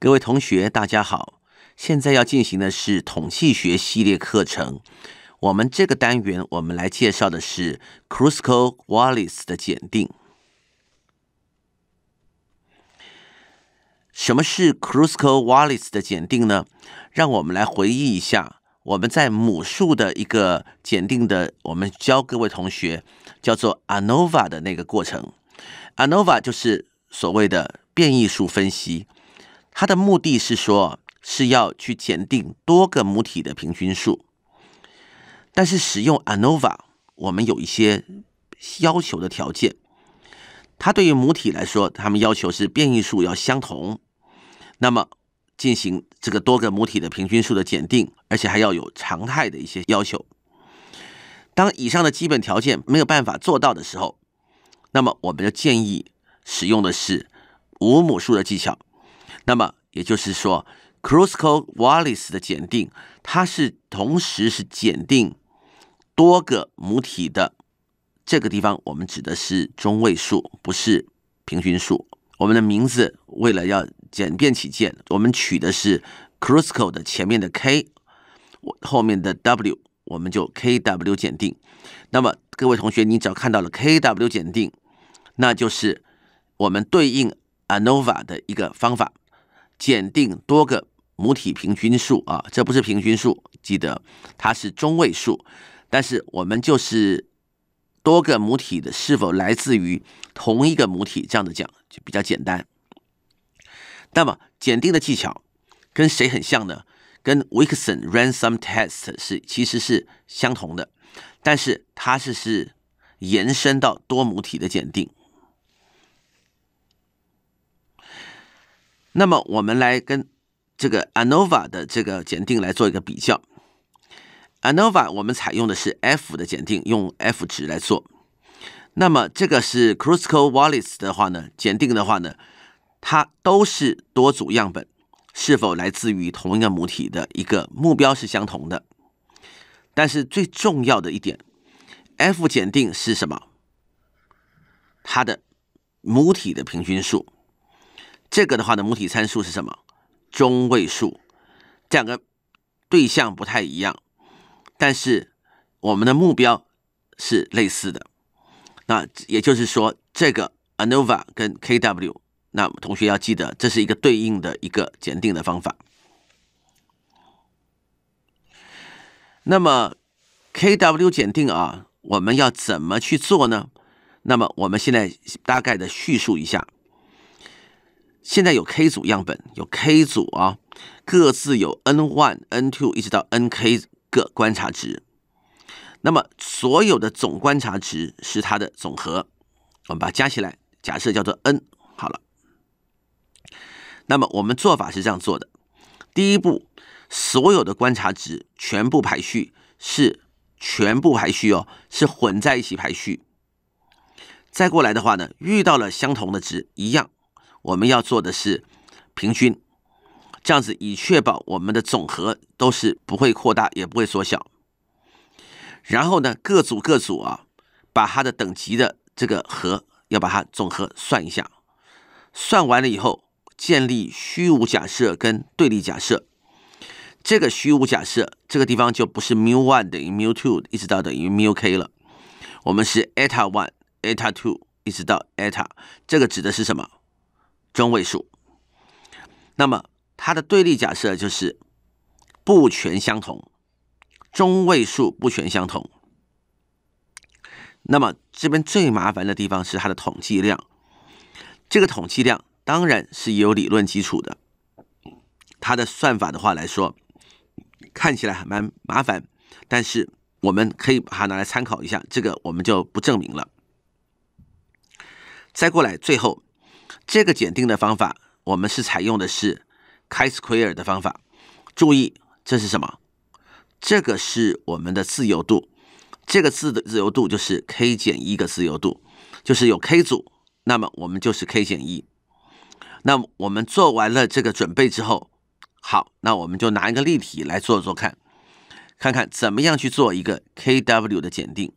各位同学，大家好！现在要进行的是统计学系列课程。我们这个单元，我们来介绍的是 c r u s c a l w a l l c s 的检定。什么是 c r u s c a l w a l l c s 的检定呢？让我们来回忆一下，我们在母数的一个检定的，我们教各位同学叫做 ANOVA 的那个过程。ANOVA 就是所谓的变异数分析。它的目的是说是要去检定多个母体的平均数，但是使用 ANOVA，我们有一些要求的条件。它对于母体来说，他们要求是变异数要相同。那么进行这个多个母体的平均数的检定，而且还要有常态的一些要求。当以上的基本条件没有办法做到的时候，那么我们就建议使用的是无母数的技巧。那么也就是说 c r u s c a l w a l l c s 的检定，它是同时是检定多个母体的。这个地方我们指的是中位数，不是平均数。我们的名字为了要简便起见，我们取的是 c r u s c o 的前面的 K，后面的 W，我们就 K-W 检定，那么各位同学，你只要看到了 K-W 检定，那就是我们对应 ANOVA 的一个方法。检定多个母体平均数啊，这不是平均数，记得它是中位数。但是我们就是多个母体的是否来自于同一个母体，这样的讲就比较简单。那么检定的技巧跟谁很像呢？跟 w i c o x o n r a n s o m Test 是其实是相同的，但是它是是延伸到多母体的检定。那么我们来跟这个 ANOVA 的这个检定来做一个比较。ANOVA 我们采用的是 F 的检定，用 F 值来做。那么这个是 c r u s c a l w a l l i s 的话呢，检定的话呢，它都是多组样本是否来自于同一个母体的一个目标是相同的。但是最重要的一点，F 检定是什么？它的母体的平均数。这个的话呢，母体参数是什么？中位数，这两个对象不太一样，但是我们的目标是类似的。那也就是说，这个 ANOVA 跟 KW，那同学要记得，这是一个对应的一个检定的方法。那么 KW 检定啊，我们要怎么去做呢？那么我们现在大概的叙述一下。现在有 k 组样本，有 k 组啊，各自有 n one、n two 一直到 n k 个观察值。那么所有的总观察值是它的总和，我们把它加起来，假设叫做 n 好了。那么我们做法是这样做的：第一步，所有的观察值全部排序，是全部排序哦，是混在一起排序。再过来的话呢，遇到了相同的值，一样。我们要做的是平均，这样子以确保我们的总和都是不会扩大，也不会缩小。然后呢，各组各组啊，把它的等级的这个和要把它总和算一下。算完了以后，建立虚无假设跟对立假设。这个虚无假设，这个地方就不是 mu one 等于 mu two 一直到等于 mu k 了，我们是 eta one、eta two 一直到 eta，这个指的是什么？中位数，那么它的对立假设就是不全相同，中位数不全相同。那么这边最麻烦的地方是它的统计量，这个统计量当然是有理论基础的。它的算法的话来说，看起来还蛮麻烦，但是我们可以把它拿来参考一下。这个我们就不证明了。再过来，最后。这个检定的方法，我们是采用的是卡斯奎尔的方法。注意，这是什么？这个是我们的自由度，这个字的自由度就是 k 减一个自由度，就是有 k 组，那么我们就是 k 减一。那我们做完了这个准备之后，好，那我们就拿一个例题来做做看，看看怎么样去做一个 kW 的检定。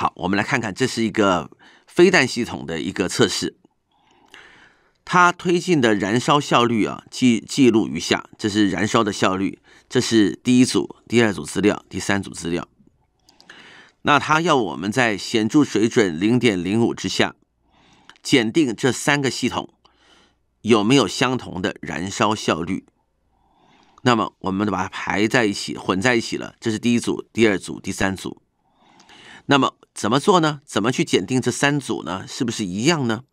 好，我们来看看，这是一个飞弹系统的一个测试，它推进的燃烧效率啊，记记录如下，这是燃烧的效率，这是第一组、第二组资料、第三组资料。那它要我们在显著水准零点零五之下，检定这三个系统有没有相同的燃烧效率。那么我们把它排在一起，混在一起了，这是第一组、第二组、第三组。那么怎么做呢？怎么去检定这三组呢？是不是一样呢？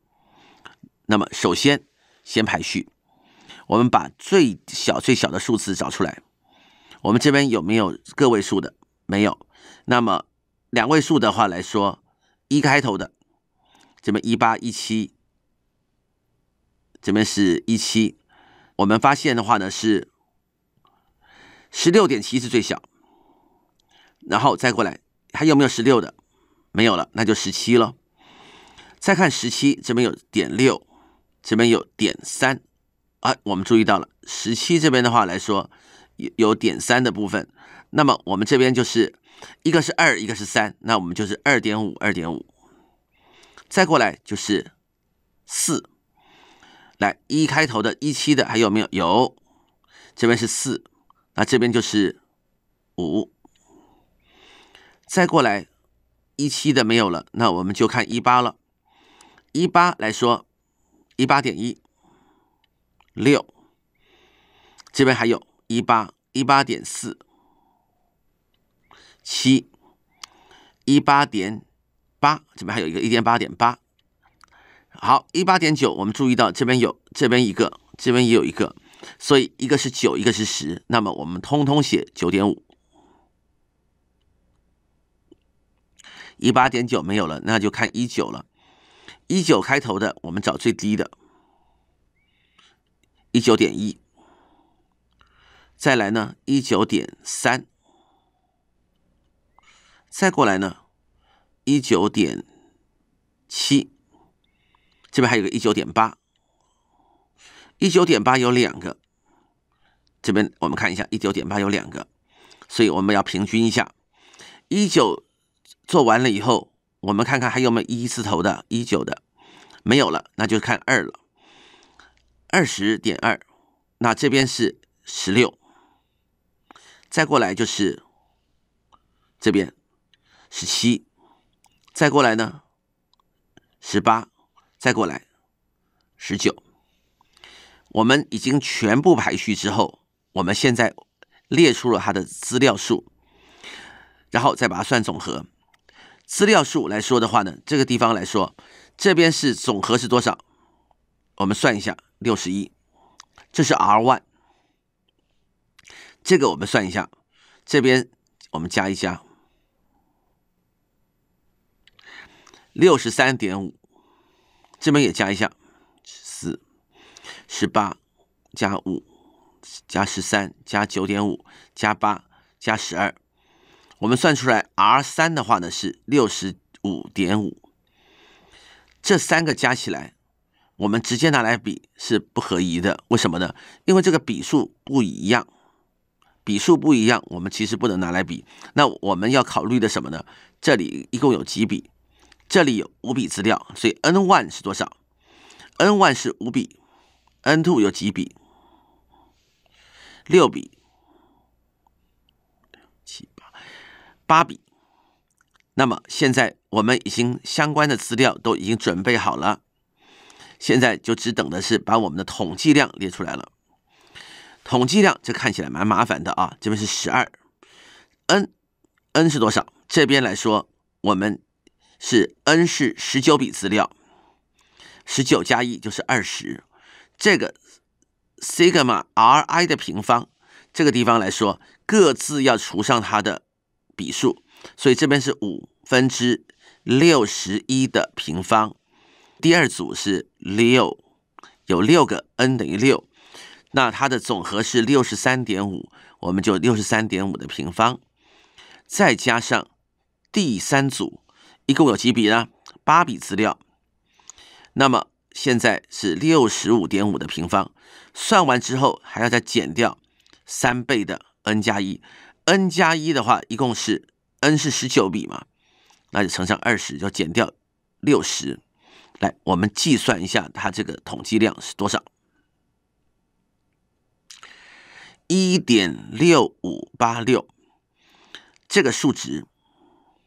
那么首先先排序，我们把最小最小的数字找出来。我们这边有没有个位数的？没有。那么两位数的话来说，一开头的，这边一八一七，这边是一七。我们发现的话呢是十六点七是最小，然后再过来。还有没有十六的？没有了，那就十七了。再看十七，这边有点六，这边有点三。啊，我们注意到了，十七这边的话来说有有点三的部分。那么我们这边就是一个是二，一个是三，那我们就是二点五，二点五。再过来就是四。来一开头的一七的还有没有？有，这边是四，那这边就是五。再过来，一七的没有了，那我们就看一八了。一八来说，一八点一六，这边还有一八一八点四七，一八点八，这边还有一个一八点八。好，一八点九，我们注意到这边有，这边一个，这边也有一个，所以一个是九，一个是十，那么我们通通写九点五。一八点九没有了，那就看一九了。一九开头的，我们找最低的，一九点一。再来呢，一九点三。再过来呢，一九点七。这边还有个一九点八，一九点八有两个。这边我们看一下，一九点八有两个，所以我们要平均一下，一九。做完了以后，我们看看还有没有一字头的、一九的，没有了，那就看二了。二十点二，那这边是十六，再过来就是这边十七，再过来呢十八，再过来十九。我们已经全部排序之后，我们现在列出了它的资料数，然后再把它算总和。资料数来说的话呢，这个地方来说，这边是总和是多少？我们算一下，六十一，这是 R one。这个我们算一下，这边我们加一加，六十三点五，这边也加一下，十十八加五加十三加九点五加八加十二。我们算出来 R 三的话呢是六十五点五，这三个加起来，我们直接拿来比是不合宜的。为什么呢？因为这个笔数不一样，笔数不一样，我们其实不能拿来比。那我们要考虑的什么呢？这里一共有几笔？这里有五笔资料，所以 n one 是多少？n one 是五笔，n two 有几笔？六笔。八笔，那么现在我们已经相关的资料都已经准备好了，现在就只等的是把我们的统计量列出来了。统计量这看起来蛮麻烦的啊，这边是十二，n，n 是多少？这边来说，我们是 n 是十九笔资料，十九加一就是二十。这个 sigma ri 的平方，这个地方来说，各自要除上它的。笔数，所以这边是五分之六十一的平方。第二组是六，有六个 n 等于六，那它的总和是六十三点五，我们就六十三点五的平方，再加上第三组，一共有几笔呢？八笔资料，那么现在是六十五点五的平方，算完之后还要再减掉三倍的 n 加一。n 加一的话，一共是 n 是十九笔嘛，那就乘上二十，就减掉六十。来，我们计算一下它这个统计量是多少，一点六五八六。这个数值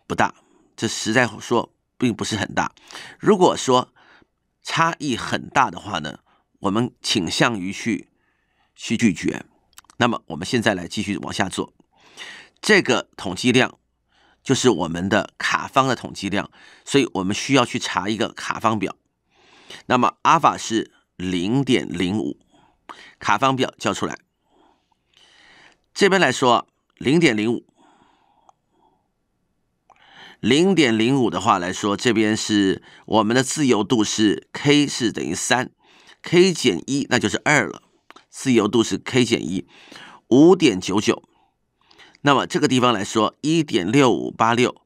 不大，这实在说并不是很大。如果说差异很大的话呢，我们倾向于去去拒绝。那么我们现在来继续往下做。这个统计量就是我们的卡方的统计量，所以我们需要去查一个卡方表。那么阿尔法是零点零五，卡方表叫出来。这边来说，零点零五，零点零五的话来说，这边是我们的自由度是 k 是等于三，k 减一那就是二了，自由度是 k 减一，五点九九。那么这个地方来说，一点六五八六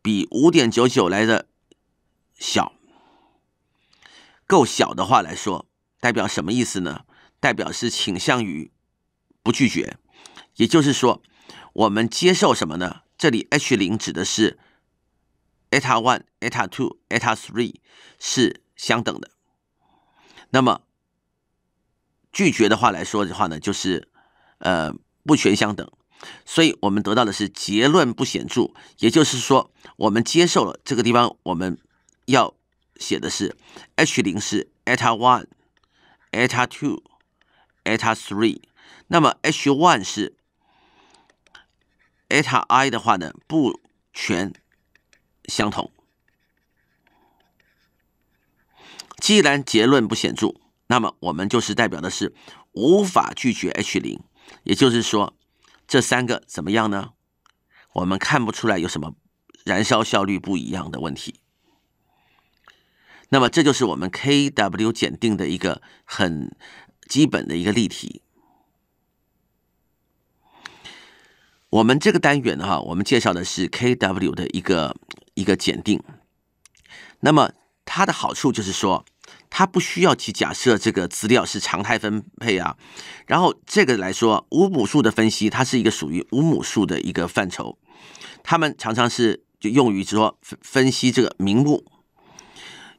比五点九九来的小，够小的话来说，代表什么意思呢？代表是倾向于不拒绝，也就是说，我们接受什么呢？这里 H 零指的是 eta one、eta two、eta three 是相等的。那么拒绝的话来说的话呢，就是呃不全相等。所以我们得到的是结论不显著，也就是说，我们接受了这个地方。我们要写的是，H 零是 eta one、eta two、eta three，那么 H one 是 eta i 的话呢，不全相同。既然结论不显著，那么我们就是代表的是无法拒绝 H 零，也就是说。这三个怎么样呢？我们看不出来有什么燃烧效率不一样的问题。那么，这就是我们 K W 检定的一个很基本的一个例题。我们这个单元哈，我们介绍的是 K W 的一个一个检定。那么它的好处就是说。它不需要去假设这个资料是常态分配啊。然后这个来说，五母数的分析，它是一个属于五母数的一个范畴。他们常常是就用于说分分析这个名目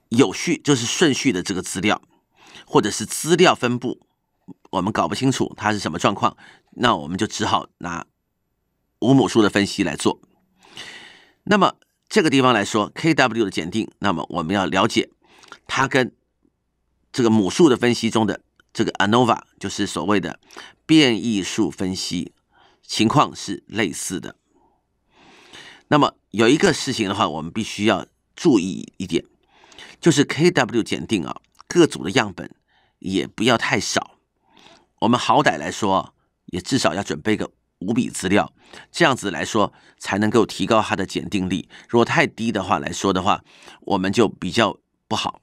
有序，就是顺序的这个资料，或者是资料分布。我们搞不清楚它是什么状况，那我们就只好拿五母数的分析来做。那么这个地方来说，K-W 的检定，那么我们要了解它跟这个母数的分析中的这个 ANOVA 就是所谓的变异数分析，情况是类似的。那么有一个事情的话，我们必须要注意一点，就是 KW 检定啊，各组的样本也不要太少。我们好歹来说，也至少要准备个五笔资料，这样子来说才能够提高它的检定力。如果太低的话来说的话，我们就比较不好。